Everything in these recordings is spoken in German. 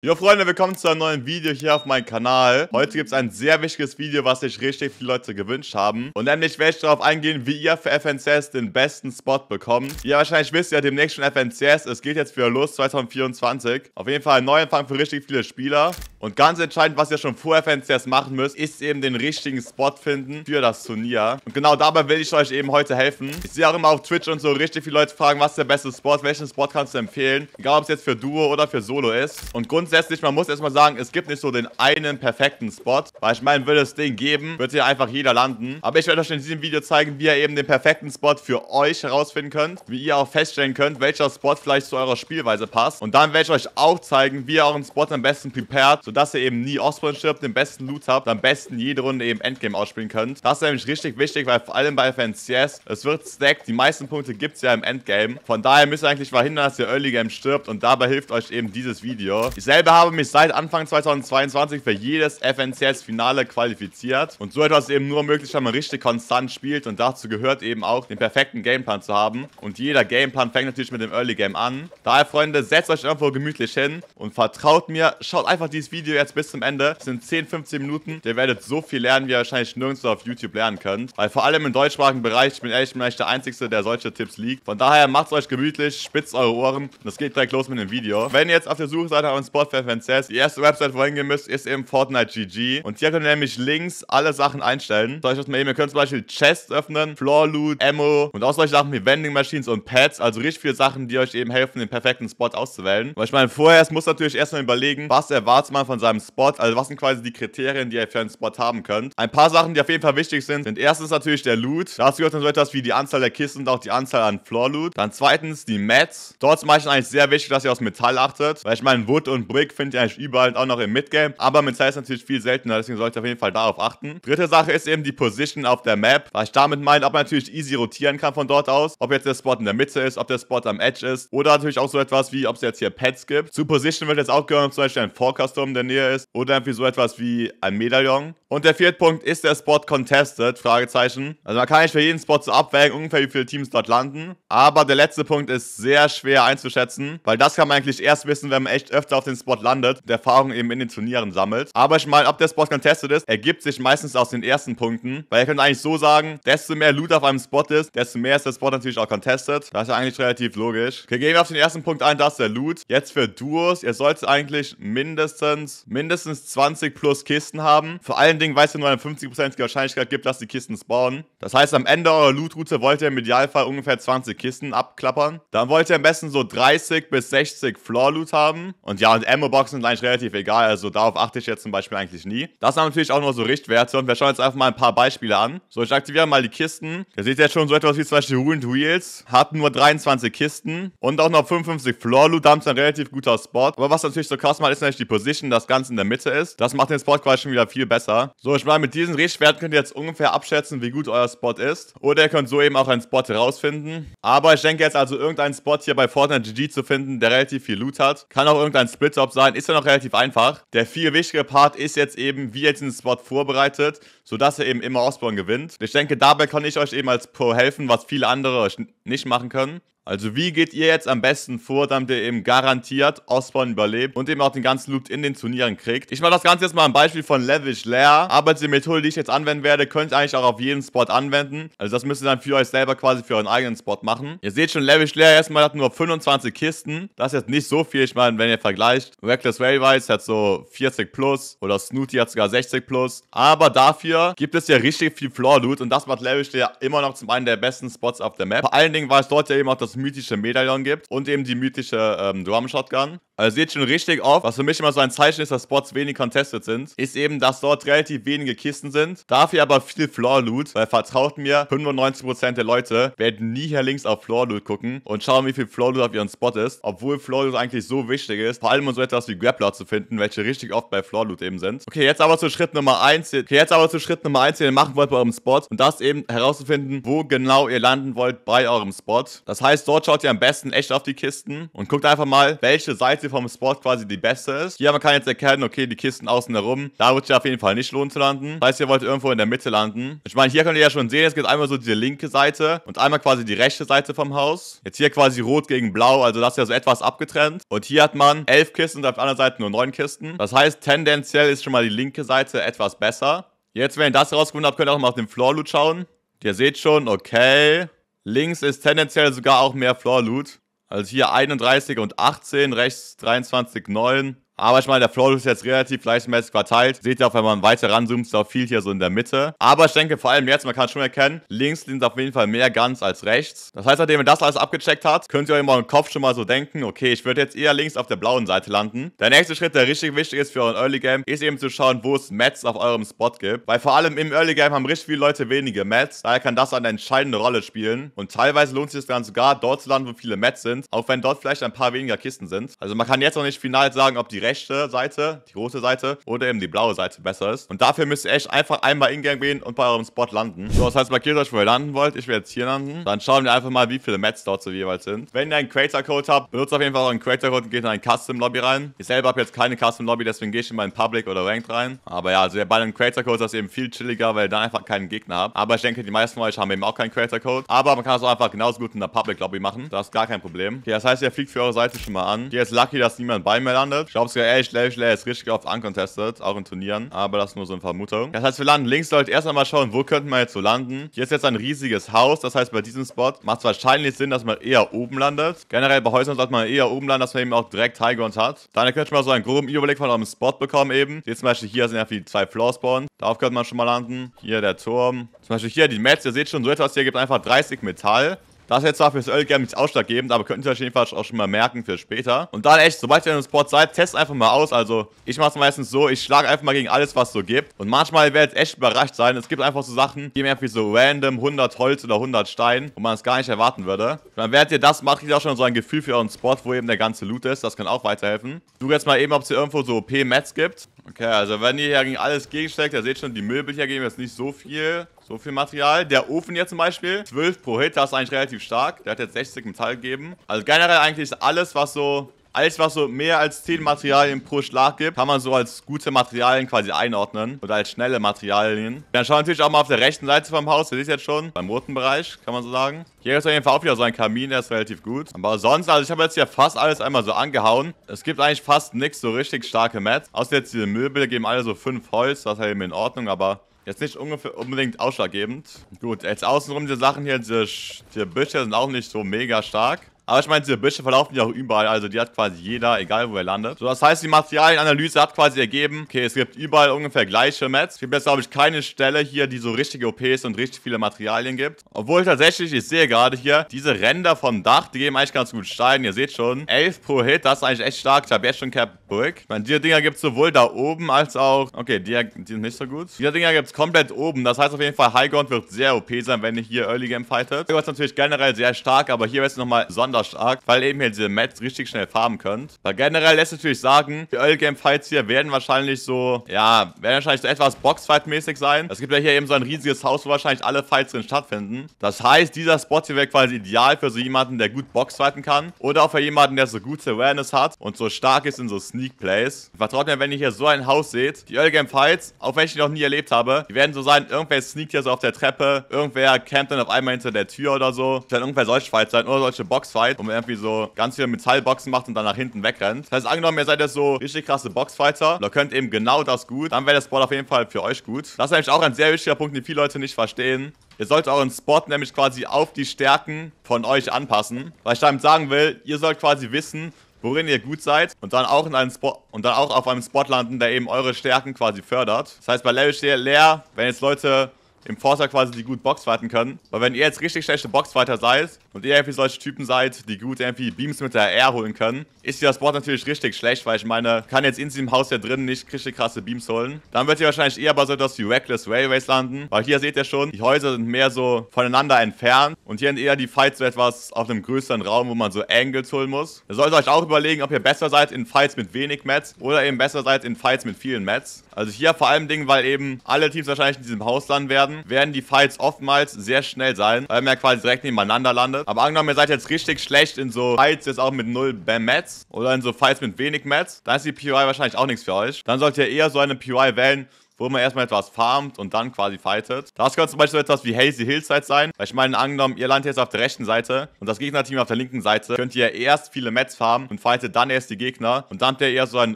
Jo Freunde, willkommen zu einem neuen Video hier auf meinem Kanal. Heute gibt es ein sehr wichtiges Video, was sich richtig viele Leute gewünscht haben. Und nämlich werde ich darauf eingehen, wie ihr für FNCS den besten Spot bekommt. Wie ihr wahrscheinlich wisst, ja demnächst schon FNCS, es geht jetzt wieder los 2024. Auf jeden Fall ein Neuanfang für richtig viele Spieler. Und ganz entscheidend, was ihr schon vor FNCS machen müsst, ist eben den richtigen Spot finden für das Turnier. Und genau dabei will ich euch eben heute helfen. Ich sehe auch immer auf Twitch und so richtig viele Leute fragen, was ist der beste Spot, welchen Spot kannst du empfehlen? Egal ob es jetzt für Duo oder für Solo ist. Und grundsätzlich grundsätzlich, man muss erstmal sagen, es gibt nicht so den einen perfekten Spot. Weil ich meine, würde es den geben, wird hier einfach jeder landen. Aber ich werde euch in diesem Video zeigen, wie ihr eben den perfekten Spot für euch herausfinden könnt. Wie ihr auch feststellen könnt, welcher Spot vielleicht zu eurer Spielweise passt. Und dann werde ich euch auch zeigen, wie ihr euren Spot am besten prepared, sodass ihr eben nie Osborn stirbt, den besten Loot habt, am besten jede Runde eben Endgame ausspielen könnt. Das ist nämlich richtig wichtig, weil vor allem bei FNCS, es wird stacked, die meisten Punkte gibt es ja im Endgame. Von daher müsst ihr eigentlich verhindern, dass ihr Early Game stirbt und dabei hilft euch eben dieses Video. Ich selbst selber habe mich seit Anfang 2022 für jedes FNCS-Finale qualifiziert. Und so etwas eben nur möglich, wenn man richtig konstant spielt. Und dazu gehört eben auch, den perfekten Gameplan zu haben. Und jeder Gameplan fängt natürlich mit dem Early Game an. Daher, Freunde, setzt euch irgendwo gemütlich hin und vertraut mir, schaut einfach dieses Video jetzt bis zum Ende. Es sind 10, 15 Minuten. Ihr werdet so viel lernen, wie ihr wahrscheinlich nirgendwo auf YouTube lernen könnt. Weil vor allem im deutschsprachigen Bereich, ich bin ehrlich, ich der Einzige, der solche Tipps liegt. Von daher, macht es euch gemütlich, spitzt eure Ohren. Und es geht direkt los mit dem Video. Wenn ihr jetzt auf der Suche seid nach Spot Warfare Fanzest. Die erste Website, wo ihr hingehen müsst, ist eben Fortnite GG. Und hier könnt ihr nämlich links alle Sachen einstellen. Soll ich das mal eben? Ihr könnt zum Beispiel Chests öffnen, Floor Loot, Ammo und auch solche Sachen wie Vending Machines und Pads. Also richtig viele Sachen, die euch eben helfen, den perfekten Spot auszuwählen. Weil ich meine, vorher muss natürlich erstmal überlegen, was erwartet man von seinem Spot. Also was sind quasi die Kriterien, die ihr für einen Spot haben könnt. Ein paar Sachen, die auf jeden Fall wichtig sind, sind erstens natürlich der Loot. Dazu gehört dann so etwas wie die Anzahl der Kisten und auch die Anzahl an Floor Loot. Dann zweitens die Mats. Dort ist meistens eigentlich sehr wichtig, dass ihr aus Metall achtet. Weil ich meine, Wood und Brüche Quick finde ich eigentlich überall und auch noch im Midgame, aber mit Size natürlich viel seltener, deswegen sollte ich auf jeden Fall darauf achten. Dritte Sache ist eben die Position auf der Map, was ich damit meine, ob man natürlich easy rotieren kann von dort aus, ob jetzt der Spot in der Mitte ist, ob der Spot am Edge ist oder natürlich auch so etwas wie, ob es jetzt hier Pets gibt. Zu Position wird jetzt auch gehören, ob zum Beispiel ein Forecastor in der Nähe ist oder irgendwie so etwas wie ein Medaillon. Und der vierte Punkt, ist der Spot contested? Fragezeichen. Also man kann nicht für jeden Spot so abwägen, ungefähr wie viele Teams dort landen. Aber der letzte Punkt ist sehr schwer einzuschätzen, weil das kann man eigentlich erst wissen, wenn man echt öfter auf den Spot Spot landet und Erfahrung eben in den Turnieren sammelt. Aber ich meine, ob der Spot contested ist, ergibt sich meistens aus den ersten Punkten, weil ihr könnt eigentlich so sagen, desto mehr Loot auf einem Spot ist, desto mehr ist der Spot natürlich auch contested. Das ist ja eigentlich relativ logisch. Okay, gehen wir auf den ersten Punkt ein, das ist der Loot. Jetzt für Duos, ihr solltet eigentlich mindestens, mindestens 20 plus Kisten haben. Vor allen Dingen, weil es ja nur eine 50% Wahrscheinlichkeit gibt, dass die Kisten spawnen. Das heißt, am Ende eurer Loot-Route wollt ihr im Idealfall ungefähr 20 Kisten abklappern. Dann wollt ihr am besten so 30 bis 60 Floor-Loot haben. Und ja, und Ammo-Boxen sind eigentlich relativ egal, also darauf achte ich jetzt zum Beispiel eigentlich nie. Das sind natürlich auch nur so Richtwerte und wir schauen jetzt einfach mal ein paar Beispiele an. So, ich aktiviere mal die Kisten. Ihr seht jetzt schon so etwas wie zum Beispiel Ruined Wheels, hat nur 23 Kisten und auch noch 55 Floor Loot, damit ist ein relativ guter Spot. Aber was natürlich so krass macht, ist natürlich die Position, das Ganze in der Mitte ist. Das macht den Spot quasi schon wieder viel besser. So, ich meine, mit diesen Richtwerten könnt ihr jetzt ungefähr abschätzen, wie gut euer Spot ist. Oder ihr könnt so eben auch einen Spot herausfinden. Aber ich denke jetzt also irgendeinen Spot hier bei Fortnite GG zu finden, der relativ viel Loot hat. Kann auch irgendein Split Job sein, ist ja noch relativ einfach. Der viel wichtige Part ist jetzt eben, wie er diesen Spot vorbereitet, sodass er eben immer Ausbauen gewinnt. Ich denke, dabei kann ich euch eben als Pro helfen, was viele andere nicht machen können. Also wie geht ihr jetzt am besten vor, damit ihr eben garantiert Osborn überlebt und eben auch den ganzen Loot in den Turnieren kriegt? Ich mache das Ganze jetzt mal am Beispiel von Levish Lair, aber die Methode, die ich jetzt anwenden werde, könnt ihr eigentlich auch auf jeden Spot anwenden. Also das müsst ihr dann für euch selber quasi für euren eigenen Spot machen. Ihr seht schon, Levish Lair erstmal hat nur 25 Kisten. Das ist jetzt nicht so viel, ich meine, wenn ihr vergleicht. Reckless Railways hat so 40 plus oder Snooty hat sogar 60 plus. Aber dafür gibt es ja richtig viel Floor-Loot und das macht Levish Lair immer noch zum einen der besten Spots auf der Map. Vor allen Dingen, war es dort ja eben auch das mythische Medaillon gibt und eben die mythische ähm, Drum Shotgun. Also seht schon richtig auf, was für mich immer so ein Zeichen ist, dass Spots wenig contested sind, ist eben, dass dort relativ wenige Kisten sind, dafür aber viel Floor Loot, weil vertraut mir, 95% der Leute werden nie hier links auf Floor Loot gucken und schauen, wie viel Floor Loot auf ihren Spot ist, obwohl Floor Loot eigentlich so wichtig ist, vor allem um so etwas wie Grappler zu finden, welche richtig oft bei Floor Loot eben sind. Okay, jetzt aber zu Schritt Nummer 1, okay, jetzt aber zu Schritt Nummer 1, den ihr machen wollt bei eurem Spot und das eben herauszufinden, wo genau ihr landen wollt bei eurem Spot. Das heißt, dort schaut ihr am besten echt auf die Kisten und guckt einfach mal, welche Seite vom Spot quasi die beste ist. Hier man kann jetzt erkennen, okay, die Kisten außen herum, da wird es ja auf jeden Fall nicht lohnen zu landen. Das heißt, ihr wollt irgendwo in der Mitte landen. Ich meine, hier könnt ihr ja schon sehen, es gibt einmal so die linke Seite und einmal quasi die rechte Seite vom Haus. Jetzt hier quasi rot gegen blau, also das ist ja so etwas abgetrennt. Und hier hat man elf Kisten und auf der anderen Seite nur neun Kisten. Das heißt, tendenziell ist schon mal die linke Seite etwas besser. Jetzt, wenn ihr das rausgefunden habt, könnt ihr auch mal auf den Floor-Loot schauen. Ihr seht schon, okay, Links ist tendenziell sogar auch mehr Floor Loot. Also hier 31 und 18, rechts 23, 9. Aber ich meine, der Floor ist jetzt relativ gleichmäßig verteilt. Seht ihr auch, wenn man weiter ranzoomt, ist auch viel hier so in der Mitte. Aber ich denke vor allem jetzt, man kann schon erkennen, links sind auf jeden Fall mehr Guns als rechts. Das heißt, nachdem ihr das alles abgecheckt habt, könnt ihr euch im Kopf schon mal so denken, okay, ich würde jetzt eher links auf der blauen Seite landen. Der nächste Schritt, der richtig wichtig ist für euren Early Game, ist eben zu schauen, wo es Mats auf eurem Spot gibt. Weil vor allem im Early Game haben richtig viele Leute wenige Mats. Daher kann das eine entscheidende Rolle spielen. Und teilweise lohnt sich es dann sogar, dort zu landen, wo viele Mats sind. Auch wenn dort vielleicht ein paar weniger Kisten sind. Also man kann jetzt noch nicht final sagen, ob die rechte Seite, die rote Seite oder eben die blaue Seite besser ist. Und dafür müsst ihr echt einfach einmal in-game gehen und bei eurem Spot landen. So, das heißt, markiert euch, wo ihr landen wollt. Ich werde jetzt hier landen. Dann schauen wir einfach mal, wie viele Mats dort so jeweils sind. Wenn ihr einen Creator-Code habt, benutzt auf jeden Fall euren Creator-Code und geht in ein Custom-Lobby rein. Ich selber habe jetzt keine Custom-Lobby, deswegen gehe ich in meinen Public oder Ranked rein. Aber ja, also bei einem Creator-Code ist das eben viel chilliger, weil ihr da einfach keinen Gegner habt. Aber ich denke, die meisten von euch haben eben auch keinen Creator-Code. Aber man kann es auch einfach genauso gut in der Public-Lobby machen. Das ist gar kein Problem. Okay, das heißt, ihr fliegt für eure Seite schon mal an. Hier ist lucky, dass niemand bei mir landet. Ich glaube, es ehrlich, echt schlecht, schlecht. Richtig oft uncontested, auch in Turnieren. Aber das nur so eine Vermutung. Das heißt, wir landen links. Sollte erst einmal schauen, wo könnten wir jetzt so landen. Hier ist jetzt ein riesiges Haus. Das heißt, bei diesem Spot macht es wahrscheinlich Sinn, dass man eher oben landet. Generell bei Häusern sollte man eher oben landen, dass man eben auch direkt Highground hat. Dann könnt ihr so einen groben Überblick von eurem Spot bekommen eben. Hier zum Beispiel hier sind ja die zwei Floor Spawns. Darauf könnte man schon mal landen. Hier der Turm. Zum Beispiel hier die Mats. Ihr seht schon, so etwas hier gibt einfach 30 Metall. Das ist jetzt zwar fürs Early Game nicht ausschlaggebend, aber könnt ihr euch jedenfalls auch schon mal merken für später. Und dann echt, sobald ihr in einem Spot seid, test einfach mal aus. Also ich mache es meistens so, ich schlage einfach mal gegen alles, was so gibt. Und manchmal werdet ihr echt überrascht sein. Es gibt einfach so Sachen, die mir irgendwie so random 100 Holz oder 100 Stein, wo man es gar nicht erwarten würde. Und dann werdet ihr das, macht ihr auch schon so ein Gefühl für euren Spot, wo eben der ganze Loot ist. Das kann auch weiterhelfen. Suche jetzt mal eben, ob es hier irgendwo so p mats gibt. Okay, also wenn ihr hier gegen alles gegensteckt, ihr seht schon, die Müllbecher geben jetzt nicht so viel, so viel Material. Der Ofen hier zum Beispiel, 12 pro Hit, das ist eigentlich relativ stark. Der hat jetzt 60 Metall gegeben. Also generell eigentlich ist alles, was so alles, was so mehr als 10 Materialien pro Schlag gibt, kann man so als gute Materialien quasi einordnen. Oder als schnelle Materialien. Dann schauen wir natürlich auch mal auf der rechten Seite vom Haus. Ihr seht jetzt schon, beim roten Bereich, kann man so sagen. Hier ist auf jeden Fall auch wieder so ein Kamin, der ist relativ gut. Aber sonst, also ich habe jetzt hier fast alles einmal so angehauen. Es gibt eigentlich fast nichts so richtig starke Mats. Außer jetzt diese Möbel geben alle so 5 Holz, das ist halt eben in Ordnung, aber Jetzt nicht unbedingt ausschlaggebend. Gut, jetzt außenrum diese Sachen hier, diese, Sch die Büsche sind auch nicht so mega stark. Aber ich meine, diese Büsche verlaufen ja auch überall, also die hat quasi jeder, egal wo er landet. So, das heißt, die Materialienanalyse hat quasi ergeben, okay, es gibt überall ungefähr gleiche Mets. Es gibt jetzt, glaube ich, keine Stelle hier, die so richtige OPs und richtig viele Materialien gibt. Obwohl tatsächlich, ich sehe gerade hier, diese Ränder vom Dach, die geben eigentlich ganz gut Stein. Ihr seht schon, 11 pro Hit, das ist eigentlich echt stark. Ich habe jetzt schon Cap Brick. Ich meine, diese Dinger gibt es sowohl da oben als auch, okay, die, die sind nicht so gut. Diese Dinger gibt es komplett oben. Das heißt auf jeden Fall, Highground wird sehr OP sein, wenn ihr hier Early Game fightet. Das ist natürlich generell sehr stark, aber hier wäre es nochmal sonder besonders stark, weil eben hier diese Mats richtig schnell farmen könnt. Weil generell lässt sich natürlich sagen, die Early Game Fights hier werden wahrscheinlich so, ja, werden wahrscheinlich so etwas Boxfight-mäßig sein. Es gibt ja hier eben so ein riesiges Haus, wo wahrscheinlich alle Fights drin stattfinden. Das heißt, dieser Spot hier wäre quasi ideal für so jemanden, der gut Boxfighten kann oder auch für jemanden, der so gute Awareness hat und so stark ist in so Sneak Plays. Vertraut mir, wenn ihr hier so ein Haus seht, die Early Game Fights, auch wenn ich die noch nie erlebt habe, die werden so sein, irgendwer sneakt hier so auf der Treppe, irgendwer campt dann auf einmal hinter der Tür oder so. Das werden irgendwer solche Fights sein oder solche Boxfights. Fight, wo man irgendwie so ganz viele Metallboxen macht und dann nach hinten wegrennt. Das heißt, angenommen, ihr seid jetzt so richtig krasse Boxfighter oder könnt eben genau das gut, dann wäre der Spot auf jeden Fall für euch gut. Das ist nämlich auch ein sehr wichtiger Punkt, den viele Leute nicht verstehen. Ihr sollt euren Spot nämlich quasi auf die Stärken von euch anpassen. Weil ich damit sagen will, ihr sollt quasi wissen, worin ihr gut seid und dann auch in einem Spot und dann auch auf einem Spot landen, der eben eure Stärken quasi fördert. Das heißt, bei Level leer, wenn jetzt Leute im Forza quasi die gut Boxfighten können. Weil wenn ihr jetzt richtig schlechte Boxfighter seid und ihr irgendwie solche Typen seid, die gut irgendwie Beams mit der R holen können, ist ihr das Board natürlich richtig schlecht, weil ich meine, kann jetzt in diesem Haus hier drin nicht richtig krasse Beams holen. Dann wird ihr wahrscheinlich eher bei so etwas wie Reckless Railways landen, weil hier seht ihr schon, die Häuser sind mehr so voneinander entfernt und hier sind eher die Fights so etwas auf einem größeren Raum, wo man so Angles holen muss. Ihr solltet euch auch überlegen, ob ihr besser seid in Fights mit wenig Mats oder eben besser seid in Fights mit vielen Mats. Also hier vor allem Dingen, weil eben alle Teams wahrscheinlich in diesem Haus landen werden werden, werden die Fights oftmals sehr schnell sein, weil man ja quasi direkt nebeneinander landet. Aber angenommen, ihr seid jetzt richtig schlecht in so Fights jetzt auch mit null Bam-Mats oder in so Fights mit wenig Mats, dann ist die POI wahrscheinlich auch nichts für euch. Dann solltet ihr eher so eine POI wählen, wo man erstmal etwas farmt und dann quasi fightet. Das könnte zum Beispiel so etwas wie Hazy Hillside sein, weil ich meine, angenommen, ihr landet jetzt auf der rechten Seite und das Gegnerteam auf der linken Seite, könnt ihr erst viele Mets farmen und fightet dann erst die Gegner und dann habt ihr eher so einen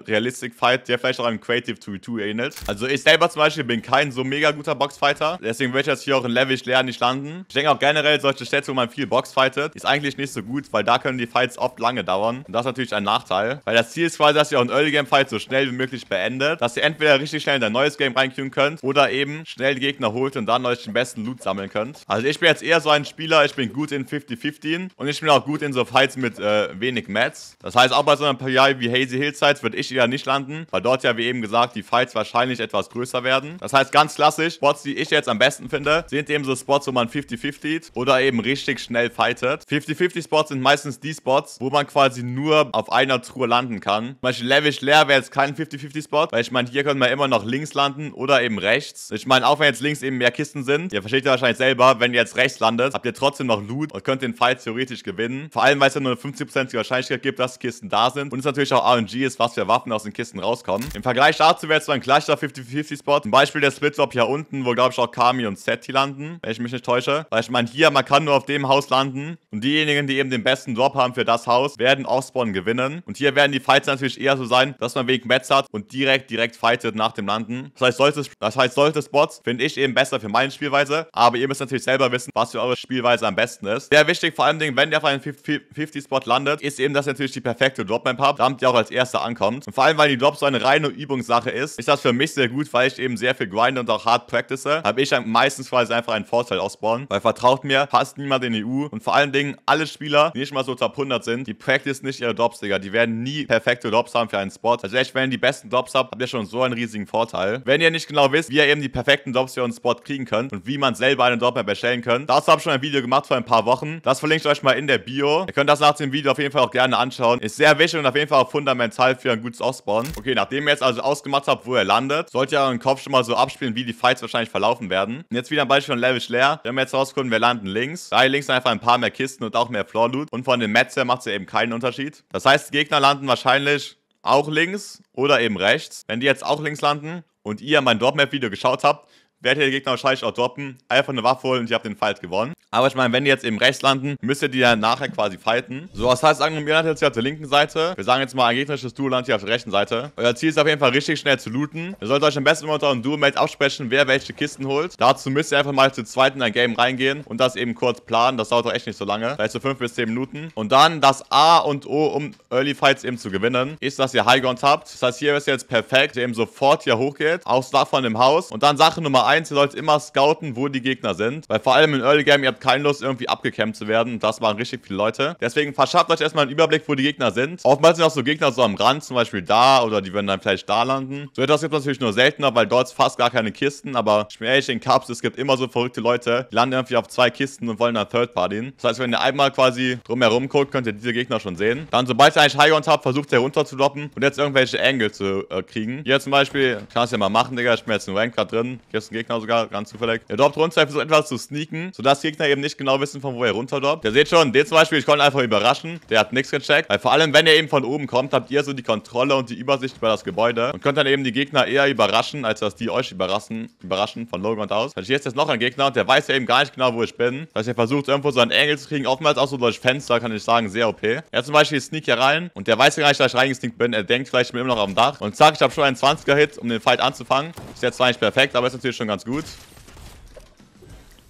Realistic-Fight, der vielleicht auch einem Creative 2v2 ähnelt. Also ich selber zum Beispiel bin kein so mega guter Boxfighter, deswegen werde ich jetzt hier auch in Level leer nicht landen. Ich denke auch generell, solche Städte, wo man viel Boxfightet, ist eigentlich nicht so gut, weil da können die Fights oft lange dauern und das ist natürlich ein Nachteil, weil das Ziel ist quasi, dass ihr auch einen Early-Game-Fight so schnell wie möglich beendet, dass ihr entweder richtig schnell in ein neues Game Endgame reinkriegen könnt oder eben schnell die Gegner holt und dann euch den besten Loot sammeln könnt. Also ich bin jetzt eher so ein Spieler, ich bin gut in 50-15 und ich bin auch gut in so Fights mit äh, wenig Mats. Das heißt, auch bei so einem Partei wie Hazy Hillsides würde ich eher nicht landen, weil dort ja, wie eben gesagt, die Fights wahrscheinlich etwas größer werden. Das heißt, ganz klassisch, Spots, die ich jetzt am besten finde, sind eben so Spots, wo man 50-50 oder eben richtig schnell fightet. 50-50 Spots sind meistens die Spots, wo man quasi nur auf einer Truhe landen kann. Zum Beispiel Lavish Leer wäre jetzt kein 50-50 Spot, weil ich meine, hier können wir immer noch links landen landen oder eben rechts. Ich meine, auch wenn jetzt links eben mehr Kisten sind, ihr versteht ja wahrscheinlich selber, wenn ihr jetzt rechts landet, habt ihr trotzdem noch Loot und könnt den Fight theoretisch gewinnen. Vor allem, weil es ja nur eine 50% Wahrscheinlichkeit gibt, dass Kisten da sind und es natürlich auch RNG ist, was für Waffen aus den Kisten rauskommen. Im Vergleich dazu wäre es so ein gleicher 50-50-Spot. Zum Beispiel der Split-Drop hier unten, wo glaube ich auch Kami und Seti landen, wenn ich mich nicht täusche. Weil ich meine, hier, man kann nur auf dem Haus landen und diejenigen, die eben den besten Drop haben für das Haus, werden Offspawn gewinnen. Und hier werden die Fights natürlich eher so sein, dass man wegen Metz hat und direkt, direkt fightet nach dem Landen. Das heißt, heißt, solche, das heißt, solche Spots finde ich eben besser für meine Spielweise. Aber ihr müsst natürlich selber wissen, was für eure Spielweise am besten ist. Sehr wichtig, vor allem, wenn ihr auf einen 50-Spot landet, ist eben dass ihr natürlich die perfekte Dropmap habt, damit ihr auch als Erster ankommt. Und vor allem, weil die Drop so eine reine Übungssache ist, ist das für mich sehr gut, weil ich eben sehr viel grinde und auch hart practice. Habe ich dann meistens quasi einfach einen Vorteil ausbauen, weil vertraut mir, passt niemand in die EU. Und vor allen Dingen, alle Spieler, die nicht mal so top 100 sind, die practice nicht ihre Drops, Digga. Die werden nie perfekte Drops haben für einen Spot. Also echt, wenn ihr die besten Drops habt, habt ihr schon so einen riesigen Vorteil. Wenn ihr nicht genau wisst, wie ihr eben die perfekten Drops für einen Spot kriegen könnt und wie man selber einen Job erstellen könnt, dazu habe ich schon ein Video gemacht vor ein paar Wochen. Das verlinke ich euch mal in der Bio. Ihr könnt das nach dem Video auf jeden Fall auch gerne anschauen. Ist sehr wichtig und auf jeden Fall auch fundamental für ein gutes Offspawn. Okay, nachdem ihr jetzt also ausgemacht habt, wo er landet, solltet ihr euren Kopf schon mal so abspielen, wie die Fights wahrscheinlich verlaufen werden. Und jetzt wieder ein Beispiel von Level leer. Wir haben jetzt rausgefunden, wir landen links. Da links einfach ein paar mehr Kisten und auch mehr Floor-Loot. Und von den Mats her macht es ja eben keinen Unterschied. Das heißt, Gegner landen wahrscheinlich auch links oder eben rechts. Wenn die jetzt auch links landen, und ihr mein dropmap video geschaut habt, werdet ihr den Gegner wahrscheinlich auch droppen, einfach eine Waffe holen und ihr habt den Fight gewonnen. Aber ich meine, wenn die jetzt eben rechts landen, müsst ihr die dann nachher quasi fighten. So, was heißt, angenommen, ihr landet jetzt hier auf der linken Seite. Wir sagen jetzt mal, ein gegnerisches Duo landet hier auf der rechten Seite. Euer Ziel ist auf jeden Fall richtig schnell zu looten. Ihr solltet euch am besten immer unter einem Duo-Mate absprechen, wer welche Kisten holt. Dazu müsst ihr einfach mal zu zweit in ein Game reingehen und das eben kurz planen. Das dauert doch echt nicht so lange. Vielleicht so 5 bis 10 Minuten. Und dann das A und O, um Early Fights eben zu gewinnen, ist, dass ihr High Highground habt. Das heißt, hier ist jetzt perfekt, ihr eben sofort hier hochgeht, aufs Dach von dem Haus. Und dann Sache Nummer 1 1, ihr sollt immer scouten, wo die Gegner sind. Weil vor allem im Early Game, ihr habt keine Lust, irgendwie abgekämpft zu werden. Das machen richtig viele Leute. Deswegen verschafft euch erstmal einen Überblick, wo die Gegner sind. Oftmals sind auch so Gegner so am Rand, zum Beispiel da, oder die würden dann vielleicht da landen. So etwas gibt es natürlich nur seltener, weil dort fast gar keine Kisten, aber schmierig in Cups, es gibt immer so verrückte Leute, die landen irgendwie auf zwei Kisten und wollen dann Third Partyen. Das heißt, wenn ihr einmal quasi drumherum guckt, könnt ihr diese Gegner schon sehen. Dann, sobald ihr eigentlich Highground habt, versucht ihr runterzudoppen und jetzt irgendwelche Angle zu äh, kriegen. Hier zum Beispiel, kannst du ja mal machen, Digga, ich bin jetzt in Rank gerade drin, hier ist ein Gegner Gegner sogar, ganz zufällig. Er droppt runter, versucht etwas zu sneaken, sodass Gegner eben nicht genau wissen, von wo er runterdroppt. Ihr seht schon, den zum Beispiel, ich konnte einfach überraschen. Der hat nichts gecheckt. Weil vor allem, wenn er eben von oben kommt, habt ihr so die Kontrolle und die Übersicht über das Gebäude und könnt dann eben die Gegner eher überraschen, als dass die euch überraschen, überraschen von Logan aus. Also ich jetzt noch ein Gegner und der weiß ja eben gar nicht genau, wo ich bin. Das er versucht irgendwo so einen Engel zu kriegen, oftmals auch so durch Fenster, kann ich sagen, sehr OP. Okay. Er zum Beispiel sneak hier rein und der weiß ja gar nicht, dass ich reingesneakt bin. Er denkt vielleicht, ich bin immer noch am Dach. Und zack, ich habe schon einen 20er-Hit, um den Fight anzufangen. Ist jetzt zwar nicht perfekt, aber ist natürlich schon ganz ganz gut.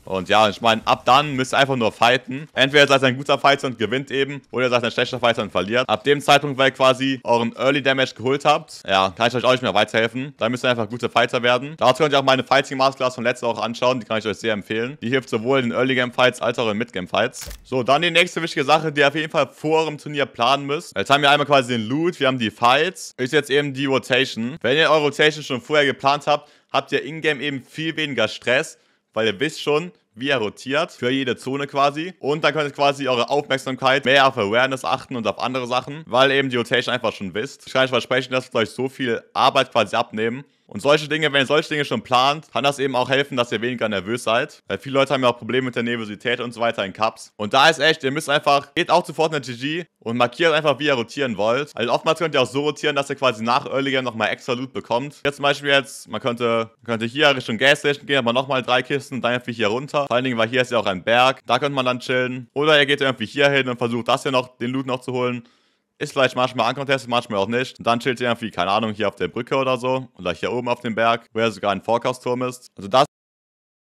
Und ja, ich meine, ab dann müsst ihr einfach nur fighten. Entweder seid ihr ein guter Fighter und gewinnt eben, oder seid ihr ein schlechter Fighter und verliert. Ab dem Zeitpunkt, weil ihr quasi euren Early Damage geholt habt, ja, kann ich euch auch nicht mehr weiterhelfen. Da müsst ihr einfach gute Fighter werden. Dazu könnt ihr auch meine Fighting Masterclass von letzter Woche anschauen, die kann ich euch sehr empfehlen. Die hilft sowohl in Early Game Fights als auch in Mid Game Fights. So, dann die nächste wichtige Sache, die ihr auf jeden Fall vor dem Turnier planen müsst. Jetzt haben wir einmal quasi den Loot, wir haben die Fights, ist jetzt eben die Rotation. Wenn ihr eure Rotation schon vorher geplant habt, habt ihr ingame eben viel weniger Stress, weil ihr wisst schon, wie er rotiert, für jede Zone quasi. Und dann könnt ihr quasi eure Aufmerksamkeit mehr auf Awareness achten und auf andere Sachen, weil eben die Rotation einfach schon wisst. Ich kann euch versprechen, dass wir euch so viel Arbeit quasi abnehmen, und solche Dinge, wenn ihr solche Dinge schon plant, kann das eben auch helfen, dass ihr weniger nervös seid. Weil viele Leute haben ja auch Probleme mit der Nervosität und so weiter in Cups. Und da ist echt, ihr müsst einfach, geht auch sofort in der GG und markiert einfach, wie ihr rotieren wollt. Also oftmals könnt ihr auch so rotieren, dass ihr quasi nach Early Game nochmal extra Loot bekommt. Jetzt zum Beispiel jetzt, man könnte, man könnte hier Richtung Gas Station gehen, aber nochmal drei Kisten, dann irgendwie hier runter. Vor allen Dingen, weil hier ist ja auch ein Berg, da könnte man dann chillen. Oder ihr geht irgendwie hier hin und versucht das hier noch, den Loot noch zu holen. Ist vielleicht manchmal ankontestet, manchmal auch nicht. Und dann chillt ihr irgendwie, keine Ahnung, hier auf der Brücke oder so. Oder hier oben auf dem Berg, wo ja sogar ein Forecast-Turm ist. Also das